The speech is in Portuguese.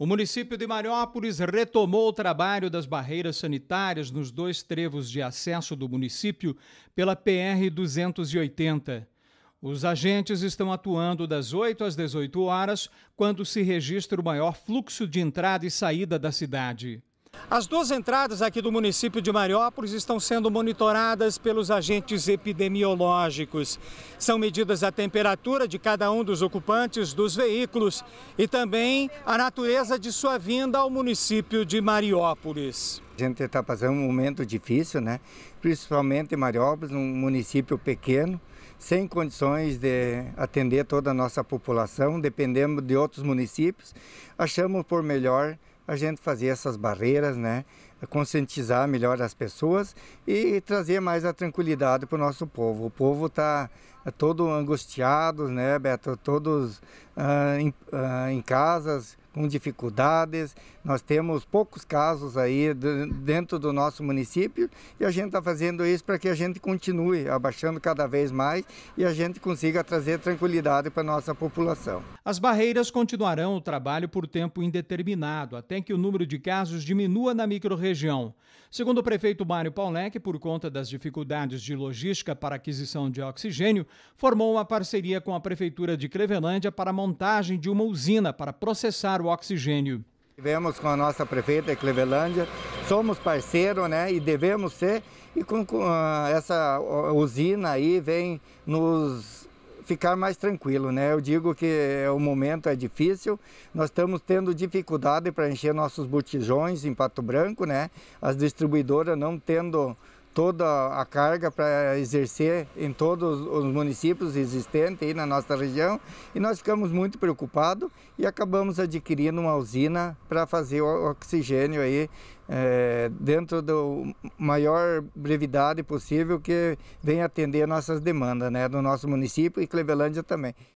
O município de Mariópolis retomou o trabalho das barreiras sanitárias nos dois trevos de acesso do município pela PR 280. Os agentes estão atuando das 8 às 18 horas, quando se registra o maior fluxo de entrada e saída da cidade. As duas entradas aqui do município de Mariópolis estão sendo monitoradas pelos agentes epidemiológicos. São medidas a temperatura de cada um dos ocupantes dos veículos e também a natureza de sua vinda ao município de Mariópolis. A gente está passando um momento difícil, né? Principalmente em Mariópolis, um município pequeno sem condições de atender toda a nossa população, dependemos de outros municípios, achamos por melhor a gente fazer essas barreiras, né? conscientizar melhor as pessoas e trazer mais a tranquilidade para o nosso povo. O povo está é todo angustiado, né, Beto? Todos ah, em, ah, em casas, com dificuldades. Nós temos poucos casos aí dentro do nosso município e a gente está fazendo isso para que a gente continue abaixando cada vez mais e a gente consiga trazer tranquilidade para a nossa população. As barreiras continuarão o trabalho por tempo indeterminado, até que o número de casos diminua na microrregião. Segundo o prefeito Mário Paulec, por conta das dificuldades de logística para aquisição de oxigênio, formou uma parceria com a Prefeitura de Crevelândia para a montagem de uma usina para processar o oxigênio. Tivemos com a nossa prefeita Clevelândia, somos parceiro, né, e devemos ser, e com, com ah, essa usina aí vem nos ficar mais tranquilo, né? Eu digo que é, o momento é difícil, nós estamos tendo dificuldade para encher nossos botijões em Pato Branco, né? As distribuidoras não tendo toda a carga para exercer em todos os municípios existentes aí na nossa região e nós ficamos muito preocupados e acabamos adquirindo uma usina para fazer o oxigênio aí é, dentro da maior brevidade possível que vem atender nossas demandas né, do nosso município e Clevelândia também.